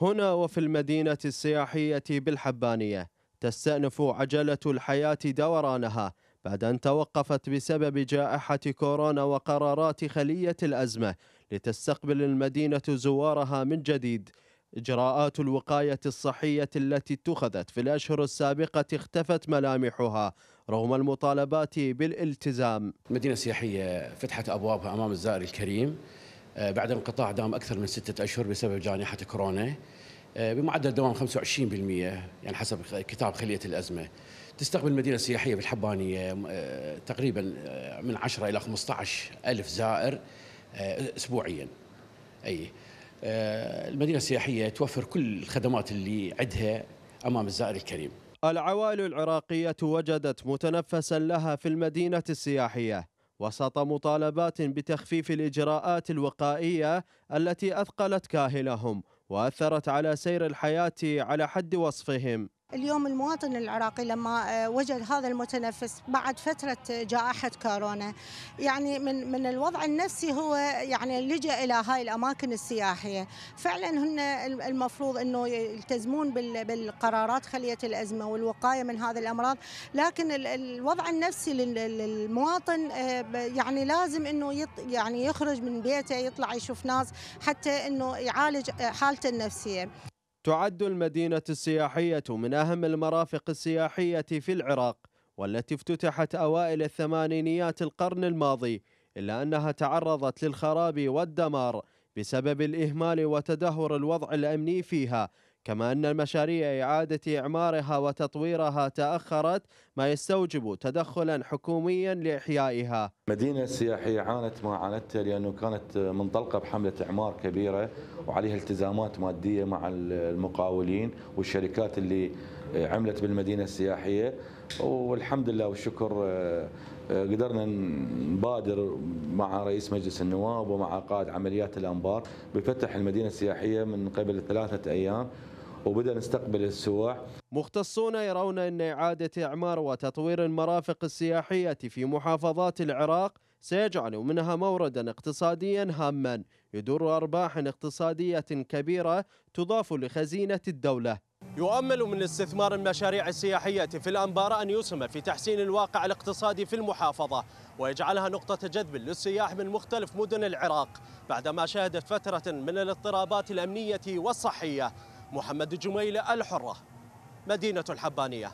هنا وفي المدينة السياحية بالحبانية تستأنف عجلة الحياة دورانها بعد أن توقفت بسبب جائحة كورونا وقرارات خلية الأزمة لتستقبل المدينة زوارها من جديد إجراءات الوقاية الصحية التي اتخذت في الأشهر السابقة اختفت ملامحها رغم المطالبات بالالتزام مدينة سياحية فتحت أبوابها أمام الزائر الكريم آه، بعد انقطاع دام أكثر من ستة أشهر بسبب جائحة كورونا آه، بمعدل دوام 25% يعني حسب كتاب خلية الأزمة تستقبل المدينه السياحيه بالحبانية آه، تقريبا من 10 إلى 15 ألف زائر أسبوعيا أي المدينة السياحية توفر كل الخدمات اللي عندها أمام الزائر الكريم العوائل العراقية وجدت متنفسا لها في المدينة السياحية وسط مطالبات بتخفيف الإجراءات الوقائية التي أثقلت كاهلهم وأثرت على سير الحياة على حد وصفهم اليوم المواطن العراقي لما آه، وجد هذا المتنفس بعد فترة جائحة كورونا يعني من من الوضع النفسي هو يعني لجأ إلى هاي الأماكن السياحية فعلا هن المفروض أنه يلتزمون بالقرارات خلية الأزمة والوقاية من هذه الأمراض لكن الوضع النفسي للمواطن آه، يعني لازم أنه يعني يخرج من بيته يطلع يشوف ناس حتى أنه يعالج حالته النفسية تعد المدينة السياحية من أهم المرافق السياحية في العراق والتي افتتحت أوائل الثمانينيات القرن الماضي إلا أنها تعرضت للخراب والدمار بسبب الإهمال وتدهور الوضع الأمني فيها كما أن المشاريع إعادة إعمارها وتطويرها تأخرت ما يستوجب تدخلا حكوميا لإحيائها مدينة سياحية عانت ما عانتها لأنه كانت منطلقة بحملة إعمار كبيرة وعليها التزامات مادية مع المقاولين والشركات اللي عملت بالمدينة السياحية والحمد لله والشكر آه، قدرنا نبادر مع رئيس مجلس النواب ومع قائد عمليات الأنبار بفتح المدينة السياحية من قبل ثلاثة أيام وبدأ نستقبل السواح مختصون يرون أن إعادة إعمار وتطوير المرافق السياحية في محافظات العراق سيجعل منها موردا اقتصاديا هاما يدر أرباح اقتصادية كبيرة تضاف لخزينة الدولة يؤمل من استثمار المشاريع السياحية في الأنبار أن يسهم في تحسين الواقع الاقتصادي في المحافظة ويجعلها نقطة جذب للسياح من مختلف مدن العراق بعدما شهدت فترة من الاضطرابات الأمنية والصحية محمد الجميلة الحرة مدينة الحبانية